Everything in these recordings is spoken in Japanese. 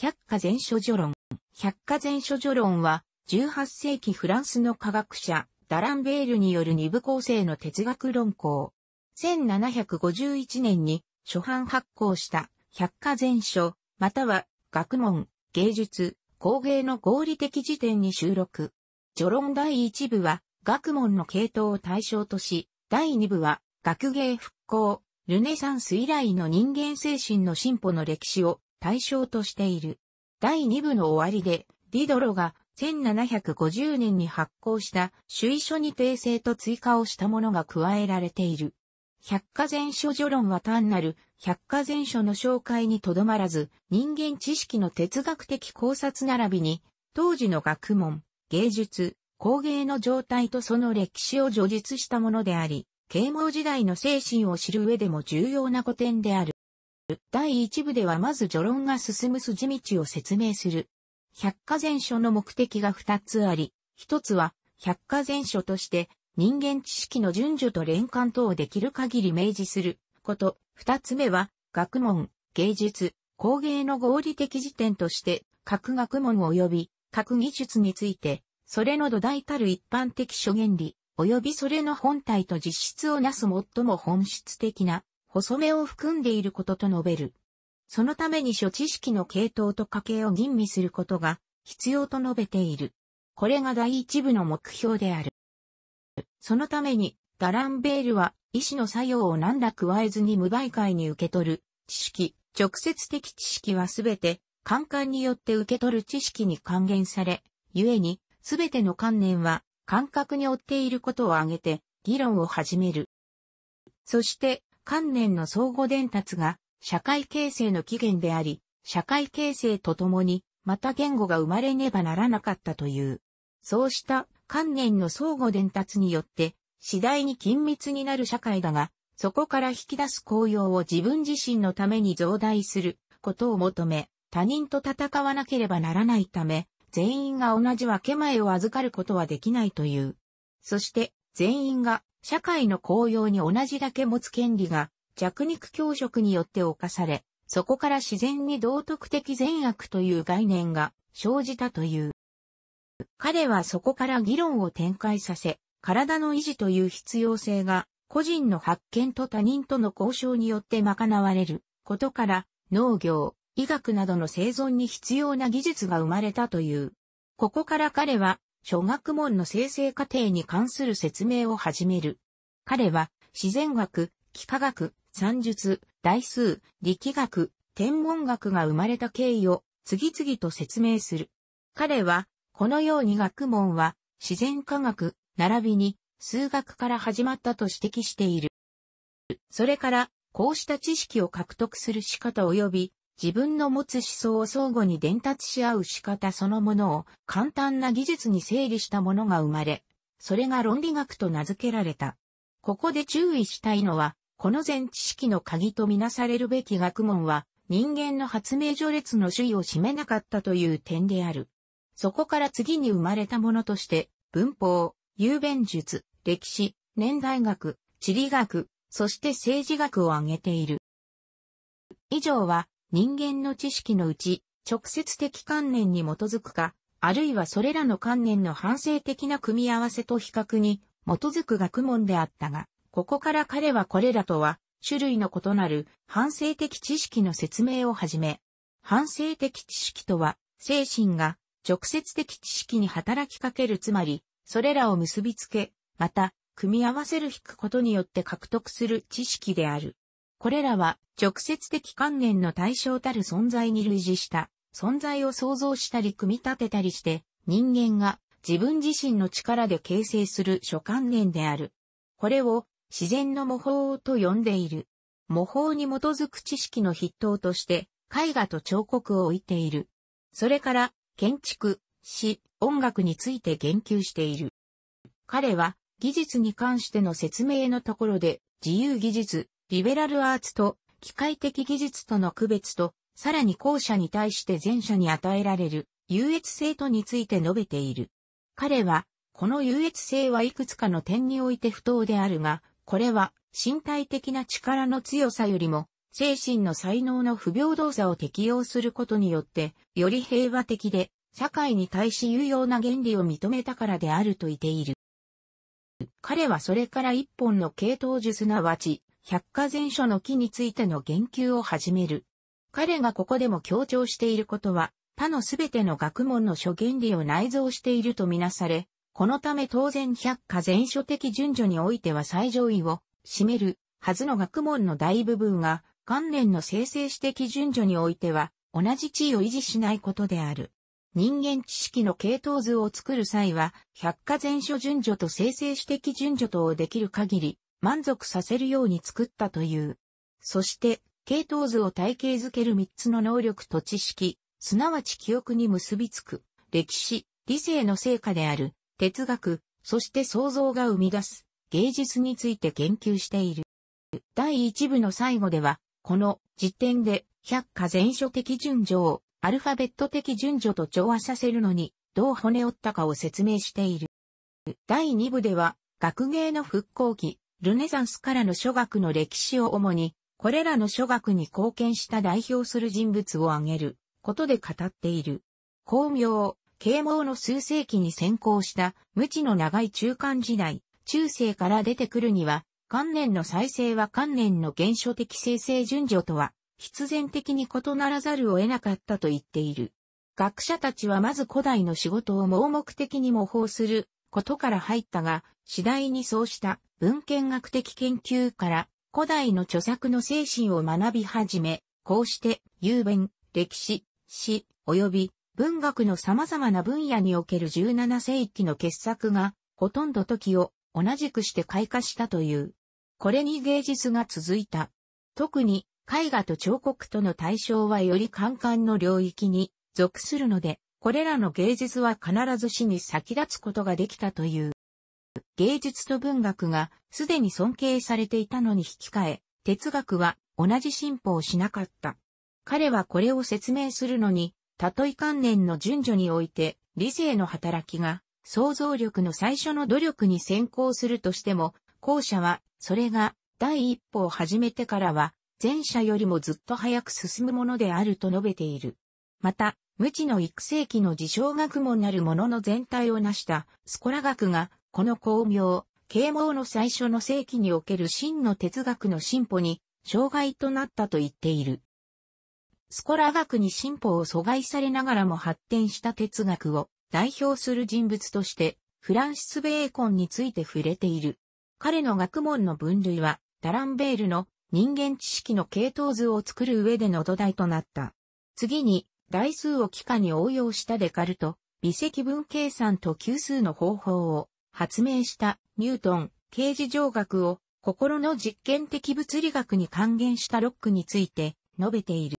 百科全書序論。百科全書序論は、18世紀フランスの科学者、ダランベールによる二部構成の哲学論考。1751年に初版発行した百科全書、または学問、芸術、工芸の合理的辞典に収録。序論第一部は学問の系統を対象とし、第二部は学芸復興、ルネサンス以来の人間精神の進歩の歴史を対象としている。第2部の終わりで、ディドロが1750年に発行した主意書に訂正と追加をしたものが加えられている。百科全書序論は単なる百科全書の紹介にとどまらず、人間知識の哲学的考察並びに、当時の学問、芸術、工芸の状態とその歴史を叙述したものであり、啓蒙時代の精神を知る上でも重要な古典である。第1部ではまず序論が進む筋道を説明する。百科全書の目的が2つあり、1つは百科全書として人間知識の順序と連関等をできる限り明示すること。二つ目は学問、芸術、工芸の合理的時点として各学問及び各技術について、それの土台たる一般的諸原理、及びそれの本体と実質をなす最も本質的な細めを含んでいることと述べる。そのために諸知識の系統と家計を吟味することが必要と述べている。これが第一部の目標である。そのために、ダランベールは、意思の作用を何ら加えずに無媒介に受け取る、知識、直接的知識はすべて、感官によって受け取る知識に還元され、故に、すべての観念は、感覚に追っていることを挙げて、議論を始める。そして、観念の相互伝達が社会形成の起源であり、社会形成とともに、また言語が生まれねばならなかったという。そうした観念の相互伝達によって、次第に緊密になる社会だが、そこから引き出す効用を自分自身のために増大することを求め、他人と戦わなければならないため、全員が同じ分け前を預かることはできないという。そして、全員が社会の公用に同じだけ持つ権利が弱肉強食によって侵され、そこから自然に道徳的善悪という概念が生じたという。彼はそこから議論を展開させ、体の維持という必要性が個人の発見と他人との交渉によって賄われることから農業、医学などの生存に必要な技術が生まれたという。ここから彼は諸学問の生成過程に関する説明を始める。彼は、自然学、幾何学、算術、代数、力学、天文学が生まれた経緯を次々と説明する。彼は、このように学問は自然科学、並びに数学から始まったと指摘している。それから、こうした知識を獲得する仕方及び自分の持つ思想を相互に伝達し合う仕方そのものを簡単な技術に整理したものが生まれ、それが論理学と名付けられた。ここで注意したいのは、この全知識の鍵とみなされるべき学問は、人間の発明序列の首位を占めなかったという点である。そこから次に生まれたものとして、文法、雄弁術、歴史、年代学、地理学、そして政治学を挙げている。以上は、人間の知識のうち、直接的観念に基づくか、あるいはそれらの観念の反省的な組み合わせと比較に基づく学問であったが、ここから彼はこれらとは、種類の異なる反省的知識の説明を始め、反省的知識とは、精神が直接的知識に働きかけるつまり、それらを結びつけ、また、組み合わせる引くことによって獲得する知識である。これらは直接的観念の対象たる存在に類似した存在を想像したり組み立てたりして人間が自分自身の力で形成する諸観念である。これを自然の模倣と呼んでいる。模倣に基づく知識の筆頭として絵画と彫刻を置いている。それから建築、詩、音楽について言及している。彼は技術に関しての説明のところで自由技術、リベラルアーツと機械的技術との区別と、さらに後者に対して前者に与えられる優越性とについて述べている。彼は、この優越性はいくつかの点において不当であるが、これは身体的な力の強さよりも、精神の才能の不平等さを適用することによって、より平和的で、社会に対し有用な原理を認めたからであると言っている。彼はそれから一本の系統術なわち、百科全書の木についての言及を始める。彼がここでも強調していることは、他のすべての学問の諸原理を内蔵しているとみなされ、このため当然百科全書的順序においては最上位を占めるはずの学問の大部分が、関連の生成史的順序においては、同じ地位を維持しないことである。人間知識の系統図を作る際は、百科全書順序と生成史的順序等をできる限り、満足させるように作ったという。そして、系統図を体系づける3つの能力と知識、すなわち記憶に結びつく、歴史、理性の成果である、哲学、そして創造が生み出す、芸術について研究している。第1部の最後では、この時点で、百科全書的順序を、アルファベット的順序と調和させるのに、どう骨折ったかを説明している。第2部では、学芸の復興期、ルネサンスからの諸学の歴史を主に、これらの諸学に貢献した代表する人物を挙げることで語っている。光明、啓蒙の数世紀に先行した無知の長い中間時代、中世から出てくるには、観念の再生は観念の現象的生成順序とは、必然的に異ならざるを得なかったと言っている。学者たちはまず古代の仕事を盲目的に模倣することから入ったが、次第にそうした文献学的研究から古代の著作の精神を学び始め、こうして雄弁、歴史、史、及び文学の様々な分野における17世紀の傑作が、ほとんど時を同じくして開花したという。これに芸術が続いた。特に絵画と彫刻との対象はより簡単の領域に属するので、これらの芸術は必ず死に先立つことができたという。芸術と文学がすでに尊敬されていたのに引き換え、哲学は同じ進歩をしなかった。彼はこれを説明するのに、たとえ観念の順序において、理性の働きが想像力の最初の努力に先行するとしても、後者は、それが第一歩を始めてからは、前者よりもずっと早く進むものであると述べている。また、無知の育成期の自称学問なるものの全体を成した、スコラ学が、この巧妙、啓蒙の最初の世紀における真の哲学の進歩に、障害となったと言っている。スコラ学に進歩を阻害されながらも発展した哲学を代表する人物として、フランシス・ベーコンについて触れている。彼の学問の分類は、ダランベールの人間知識の系統図を作る上での土台となった。次に、代数を幾何に応用したデカルト、微積分計算と級数の方法を発明したニュートン、形事上学を心の実験的物理学に還元したロックについて述べている。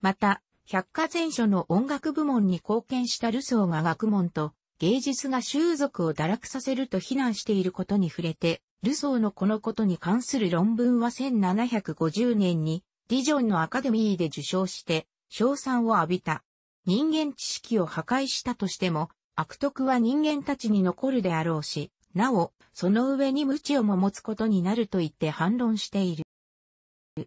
また、百科全書の音楽部門に貢献したルソーが学問と芸術が習俗を堕落させると非難していることに触れて、ルソーのこのことに関する論文は1750年にディジョンのアカデミーで受賞して、称賛を浴びた。人間知識を破壊したとしても、悪徳は人間たちに残るであろうし、なお、その上に無知をも持つことになると言って反論している。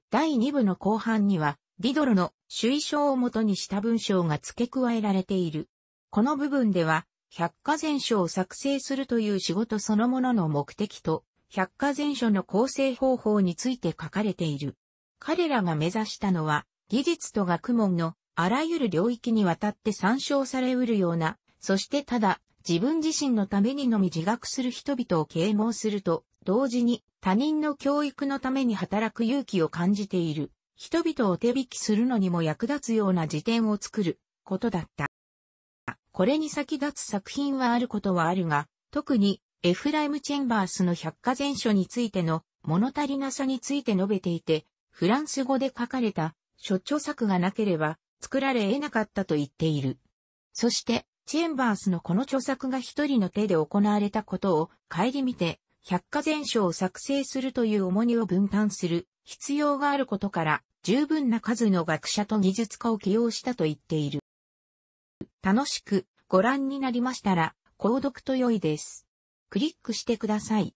第2部の後半には、ディドロの主意書をもとにした文章が付け加えられている。この部分では、百科全書を作成するという仕事そのものの目的と、百科全書の構成方法について書かれている。彼らが目指したのは、技術と学問のあらゆる領域にわたって参照されうるような、そしてただ自分自身のためにのみ自学する人々を啓蒙すると、同時に他人の教育のために働く勇気を感じている、人々を手引きするのにも役立つような辞典を作ることだった。これに先立つ作品はあることはあるが、特にエフライム・チェンバースの百科全書についての物足りなさについて述べていて、フランス語で書かれた諸著作がなければ作られ得なかったと言っている。そして、チェンバースのこの著作が一人の手で行われたことを顧みて、百科全書を作成するという重荷を分担する必要があることから、十分な数の学者と技術家を起用したと言っている。楽しくご覧になりましたら、購読と良いです。クリックしてください。